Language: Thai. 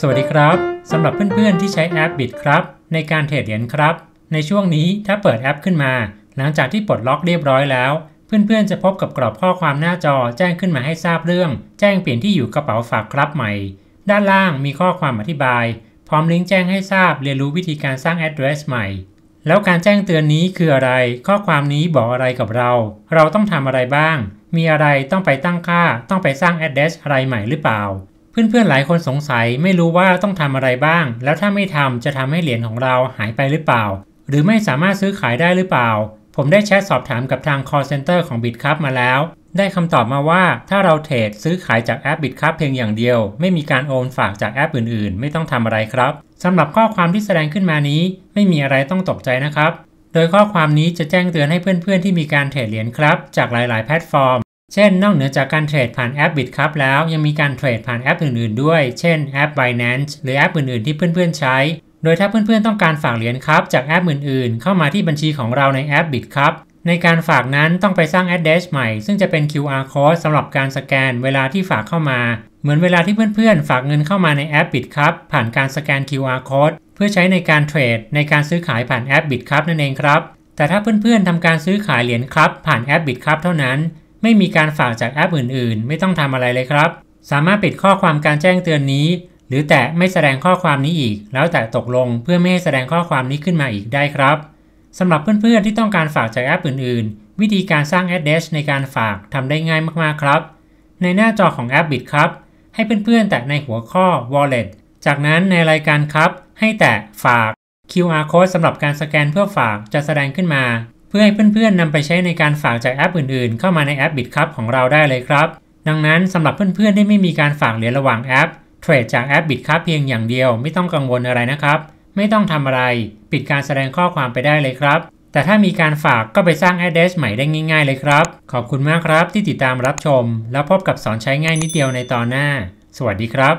สวัสดีครับ สำหรับเพื่อนๆที่ใช้แอปบิตครับ ในการเทรดเหรียญครับ ในช่วงนี้ถ้าเปิดแอปขึ้นมา หลังจากที่ปลดล็อกเรียบร้อยแล้ว เพื่อนๆจะพบกับกรอบข้อความหน้าจอแจ้งขึ้นมาให้ทราบเรื่องแจ้งเปลี่ยนที่อยู่กระเป๋าฝากครับใหม่ ด้านล่างมีข้อความอธิบาย พร้อมลิงก์แจ้งให้ทราบเรียนรู้วิธีการสร้าง address ใหม่ แล้วการแจ้งเตือนนี้คืออะไร ข้อความนี้บอกอะไรกับเรา เราต้องทำอะไรบ้าง มีอะไรต้องไปตั้งค่าต้องไปสร้าง address อะไรใหม่หรือเปล่าเพื่อนๆ หลายคนสงสัยไม่รู้ว่าต้องทำอะไรบ้าง แล้วถ้าไม่ทำจะทำให้เหรียญของเราหายไปหรือเปล่า หรือไม่สามารถซื้อขายได้หรือเปล่า ผมได้แชทสอบถามกับทาง call center ของ Bitcup มาแล้ว ได้คำตอบมาว่าถ้าเราเทรดซื้อขายจากแอป Bitcup เพียงอย่างเดียว ไม่มีการโอนฝากจากแอปอื่นๆ ไม่ต้องทำอะไรครับสำหรับข้อความที่แสดงขึ้นมานี้ไม่มีอะไรต้องตกใจนะครับโดยข้อความนี้จะแจ้งเตือนให้เพื่อนๆที่มีการเทรดเหรียญครับ จากหลาย ๆแพลตฟอร์มเช่นนอกเหนือจากการเทรดผ่านแอป b i t รับแล้วยังมีการเทรดผ่านแอปอื่น ๆ ด้วย เช่น แอป Binance หรือแอปอื่น ๆ ที่เพื่อน ๆ ใช้ โดยถ้าเพื่อน ๆ ต้องการฝากเหรียญครับจากแอปอื่น ๆ เข้ามาที่บัญชีของเราในแอป b i t รับในการฝากนั้นต้องไปสร้างแอดเดชใหม่ซึ่งจะเป็น QR code สำหรับการสแกนเวลาที่ฝากเข้ามา เหมือนเวลาที่เพื่อน ๆ ฝากเงินเข้ามาในแอป b i t รับผ่านการสแกน QR code เพื่อใช้ในการเทรดในการซื้อขายผ่านแอป b i t รับนั่นเองครับแต่ถ้าเพื่อน ๆทำการซื้อขายเหรียญครับ ผ่านแอป b i t รับเท่านั้นไม่มีการฝากจากแอปอื่นๆ ไม่ต้องทำอะไรเลยครับ สามารถปิดข้อความการแจ้งเตือนนี้ หรือแตะ ไม่แสดงข้อความนี้อีก แล้วแต่ตกลงเพื่อไม่ให้แสดงข้อความนี้ขึ้นมาอีกได้ครับ สำหรับเพื่อนๆที่ต้องการฝากจากแอปอื่นๆ วิธีการสร้างแอดเดชในการฝาก ทำได้ง่ายมากๆครับ ในหน้าจอของแอปบิดครับ ให้เพื่อนๆแตะในหัวข้อ Wallet จากนั้นในรายการครับ ให้แตะฝาก QR code สำหรับการสแกนเพื่อฝากจะแสดงขึ้นมาพื่อให้เพื่อนๆนำไปใช้ในการฝากจากแอปอื่นๆ เข้ามาในแอปบิดครับของเราได้เลยครับ ดังนั้นสำหรับเพื่อนๆที่ไม่มีการฝากเหรียญระหว่างแอปเทรดจากแอปบิดครับเพียงอย่างเดียวไม่ต้องกังวลอะไรนะครับ ไม่ต้องทำอะไร ปิดการแสดงข้อความไปได้เลยครับ แต่ถ้ามีการฝากก็ไปสร้างแอดเดสใหม่ได้ง่ายๆ เลยครับ ขอบคุณมากครับที่ติดตามรับชม แล้วพบกับสอนใช้ง่ายนิดเดียวในตอนหน้า สวัสดีครับ